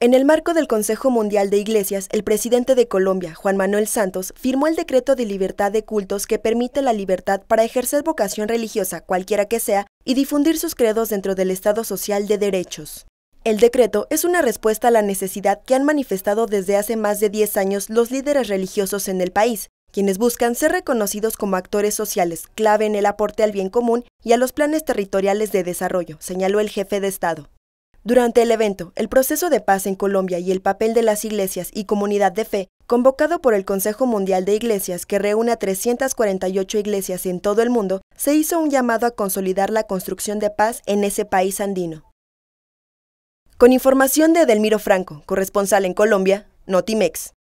En el marco del Consejo Mundial de Iglesias, el presidente de Colombia, Juan Manuel Santos, firmó el decreto de libertad de cultos que permite la libertad para ejercer vocación religiosa, cualquiera que sea, y difundir sus credos dentro del Estado Social de Derechos. El decreto es una respuesta a la necesidad que han manifestado desde hace más de 10 años los líderes religiosos en el país, quienes buscan ser reconocidos como actores sociales, clave en el aporte al bien común y a los planes territoriales de desarrollo, señaló el jefe de Estado. Durante el evento, el proceso de paz en Colombia y el papel de las iglesias y comunidad de fe, convocado por el Consejo Mundial de Iglesias, que reúne a 348 iglesias en todo el mundo, se hizo un llamado a consolidar la construcción de paz en ese país andino. Con información de Edelmiro Franco, corresponsal en Colombia, Notimex.